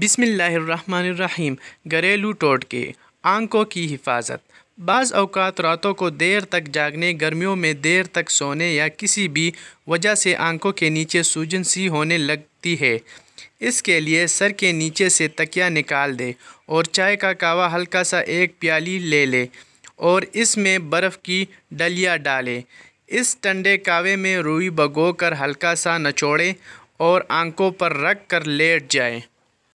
बिसमीम घरेलू टोटके आंखों की हिफाजत बाज़ अवकात रातों को देर तक जागने गर्मियों में देर तक सोने या किसी भी वजह से आंखों के नीचे सूजन सी होने लगती है इसके लिए सर के नीचे से तकिया निकाल दें और चाय का कावा हल्का सा एक प्याली ले लें और इसमें बर्फ़ की डलिया डालें इस ठंडे कावे में रुई भगो कर हल्का सा नचोड़ें और आंखों पर रख कर लेट जाएं